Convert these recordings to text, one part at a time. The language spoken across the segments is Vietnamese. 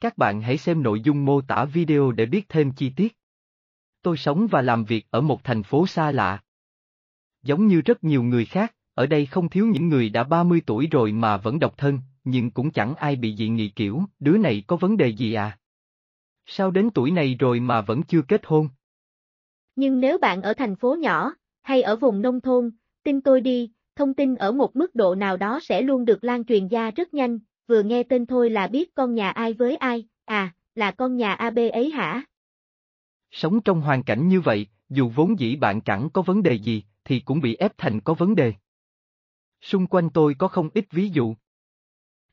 Các bạn hãy xem nội dung mô tả video để biết thêm chi tiết. Tôi sống và làm việc ở một thành phố xa lạ. Giống như rất nhiều người khác, ở đây không thiếu những người đã 30 tuổi rồi mà vẫn độc thân, nhưng cũng chẳng ai bị dị nghị kiểu, đứa này có vấn đề gì à? Sao đến tuổi này rồi mà vẫn chưa kết hôn? Nhưng nếu bạn ở thành phố nhỏ, hay ở vùng nông thôn, tin tôi đi, thông tin ở một mức độ nào đó sẽ luôn được lan truyền ra rất nhanh, vừa nghe tên thôi là biết con nhà ai với ai, à, là con nhà AB ấy hả? Sống trong hoàn cảnh như vậy, dù vốn dĩ bạn chẳng có vấn đề gì, thì cũng bị ép thành có vấn đề. Xung quanh tôi có không ít ví dụ.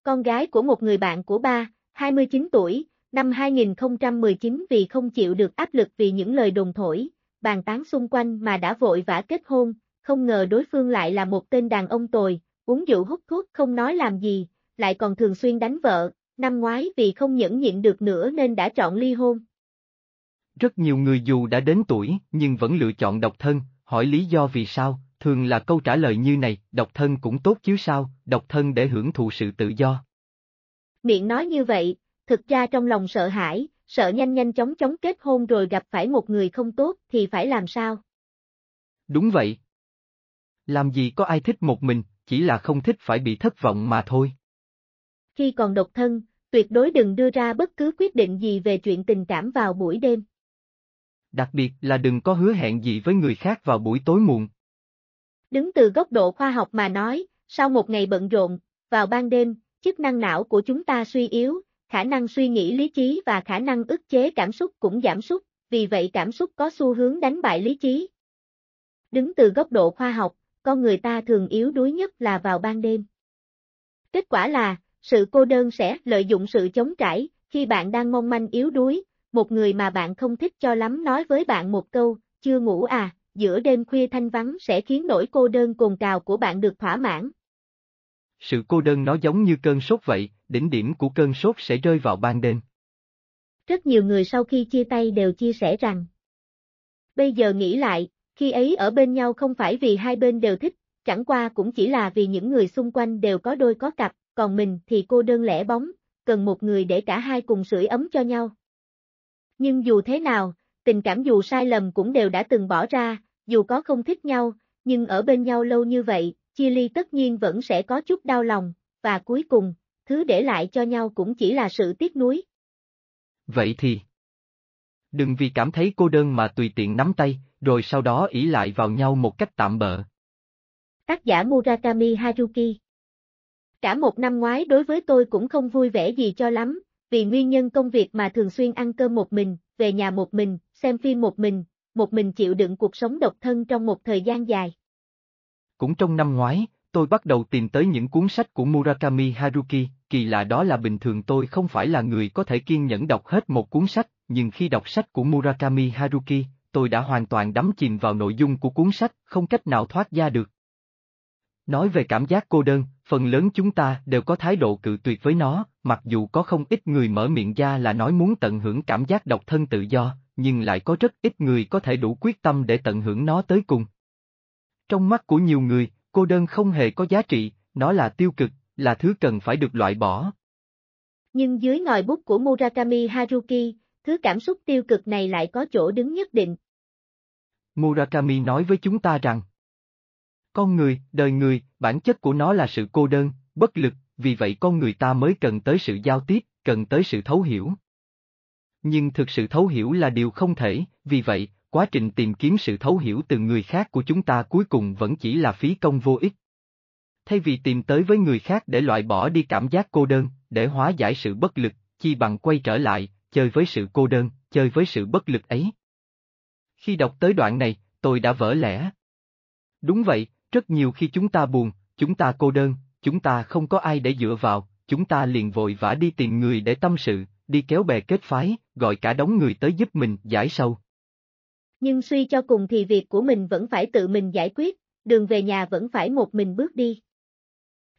Con gái của một người bạn của ba, 29 tuổi, năm 2019 vì không chịu được áp lực vì những lời đồn thổi, bàn tán xung quanh mà đã vội vã kết hôn, không ngờ đối phương lại là một tên đàn ông tồi, uống rượu hút thuốc không nói làm gì, lại còn thường xuyên đánh vợ, năm ngoái vì không nhẫn nhịn được nữa nên đã chọn ly hôn. Rất nhiều người dù đã đến tuổi nhưng vẫn lựa chọn độc thân, hỏi lý do vì sao, thường là câu trả lời như này, độc thân cũng tốt chứ sao, độc thân để hưởng thụ sự tự do. Miệng nói như vậy, thực ra trong lòng sợ hãi, sợ nhanh nhanh chóng chóng kết hôn rồi gặp phải một người không tốt thì phải làm sao? Đúng vậy. Làm gì có ai thích một mình, chỉ là không thích phải bị thất vọng mà thôi. Khi còn độc thân, tuyệt đối đừng đưa ra bất cứ quyết định gì về chuyện tình cảm vào buổi đêm. Đặc biệt là đừng có hứa hẹn gì với người khác vào buổi tối muộn. Đứng từ góc độ khoa học mà nói, sau một ngày bận rộn, vào ban đêm, chức năng não của chúng ta suy yếu, khả năng suy nghĩ lý trí và khả năng ức chế cảm xúc cũng giảm sút, vì vậy cảm xúc có xu hướng đánh bại lý trí. Đứng từ góc độ khoa học, con người ta thường yếu đuối nhất là vào ban đêm. Kết quả là, sự cô đơn sẽ lợi dụng sự chống trải, khi bạn đang mong manh yếu đuối, một người mà bạn không thích cho lắm nói với bạn một câu, chưa ngủ à, giữa đêm khuya thanh vắng sẽ khiến nỗi cô đơn cồn cào của bạn được thỏa mãn. Sự cô đơn nó giống như cơn sốt vậy, đỉnh điểm của cơn sốt sẽ rơi vào ban đêm. Rất nhiều người sau khi chia tay đều chia sẻ rằng Bây giờ nghĩ lại, khi ấy ở bên nhau không phải vì hai bên đều thích, chẳng qua cũng chỉ là vì những người xung quanh đều có đôi có cặp, còn mình thì cô đơn lẻ bóng, cần một người để cả hai cùng sưởi ấm cho nhau. Nhưng dù thế nào, tình cảm dù sai lầm cũng đều đã từng bỏ ra, dù có không thích nhau, nhưng ở bên nhau lâu như vậy, chia ly tất nhiên vẫn sẽ có chút đau lòng, và cuối cùng, thứ để lại cho nhau cũng chỉ là sự tiếc nuối. Vậy thì, đừng vì cảm thấy cô đơn mà tùy tiện nắm tay, rồi sau đó ỷ lại vào nhau một cách tạm bợ. Tác giả Murakami Haruki Cả một năm ngoái đối với tôi cũng không vui vẻ gì cho lắm, vì nguyên nhân công việc mà thường xuyên ăn cơm một mình, về nhà một mình, xem phim một mình, một mình chịu đựng cuộc sống độc thân trong một thời gian dài. Cũng trong năm ngoái, tôi bắt đầu tìm tới những cuốn sách của Murakami Haruki, kỳ lạ đó là bình thường tôi không phải là người có thể kiên nhẫn đọc hết một cuốn sách, nhưng khi đọc sách của Murakami Haruki, tôi đã hoàn toàn đắm chìm vào nội dung của cuốn sách, không cách nào thoát ra được. Nói về cảm giác cô đơn, phần lớn chúng ta đều có thái độ cự tuyệt với nó, mặc dù có không ít người mở miệng ra là nói muốn tận hưởng cảm giác độc thân tự do, nhưng lại có rất ít người có thể đủ quyết tâm để tận hưởng nó tới cùng. Trong mắt của nhiều người, cô đơn không hề có giá trị, nó là tiêu cực, là thứ cần phải được loại bỏ. Nhưng dưới ngòi bút của Murakami Haruki, thứ cảm xúc tiêu cực này lại có chỗ đứng nhất định. Murakami nói với chúng ta rằng, con người, đời người, bản chất của nó là sự cô đơn, bất lực, vì vậy con người ta mới cần tới sự giao tiếp, cần tới sự thấu hiểu. Nhưng thực sự thấu hiểu là điều không thể, vì vậy, quá trình tìm kiếm sự thấu hiểu từ người khác của chúng ta cuối cùng vẫn chỉ là phí công vô ích. Thay vì tìm tới với người khác để loại bỏ đi cảm giác cô đơn, để hóa giải sự bất lực, chi bằng quay trở lại, chơi với sự cô đơn, chơi với sự bất lực ấy. Khi đọc tới đoạn này, tôi đã vỡ lẽ. Đúng vậy, rất nhiều khi chúng ta buồn, chúng ta cô đơn, chúng ta không có ai để dựa vào, chúng ta liền vội vã đi tìm người để tâm sự, đi kéo bè kết phái, gọi cả đống người tới giúp mình giải sâu. Nhưng suy cho cùng thì việc của mình vẫn phải tự mình giải quyết, đường về nhà vẫn phải một mình bước đi.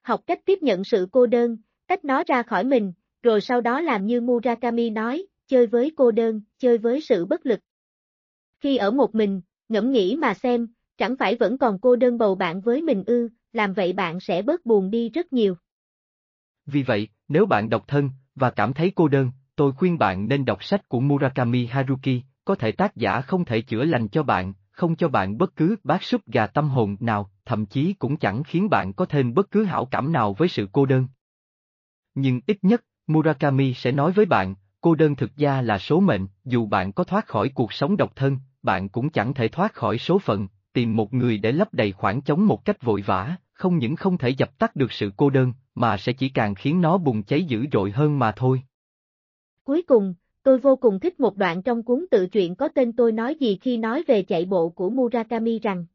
Học cách tiếp nhận sự cô đơn, tách nó ra khỏi mình, rồi sau đó làm như Murakami nói, chơi với cô đơn, chơi với sự bất lực. Khi ở một mình, ngẫm nghĩ mà xem, Chẳng phải vẫn còn cô đơn bầu bạn với mình ư, làm vậy bạn sẽ bớt buồn đi rất nhiều. Vì vậy, nếu bạn độc thân và cảm thấy cô đơn, tôi khuyên bạn nên đọc sách của Murakami Haruki, có thể tác giả không thể chữa lành cho bạn, không cho bạn bất cứ bát súp gà tâm hồn nào, thậm chí cũng chẳng khiến bạn có thêm bất cứ hảo cảm nào với sự cô đơn. Nhưng ít nhất, Murakami sẽ nói với bạn, cô đơn thực ra là số mệnh, dù bạn có thoát khỏi cuộc sống độc thân, bạn cũng chẳng thể thoát khỏi số phận, tìm một người để lấp đầy khoảng trống một cách vội vã, không những không thể dập tắt được sự cô đơn, mà sẽ chỉ càng khiến nó bùng cháy dữ dội hơn mà thôi. Cuối cùng, tôi vô cùng thích một đoạn trong cuốn tự truyện có tên tôi nói gì khi nói về chạy bộ của Murakami rằng.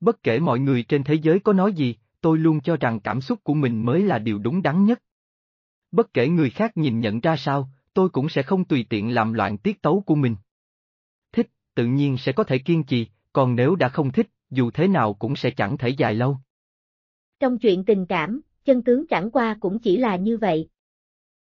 Bất kể mọi người trên thế giới có nói gì, tôi luôn cho rằng cảm xúc của mình mới là điều đúng đắn nhất. Bất kể người khác nhìn nhận ra sao, tôi cũng sẽ không tùy tiện làm loạn tiết tấu của mình. Thích, tự nhiên sẽ có thể kiên trì, còn nếu đã không thích, dù thế nào cũng sẽ chẳng thể dài lâu. Trong chuyện tình cảm, chân tướng chẳng qua cũng chỉ là như vậy,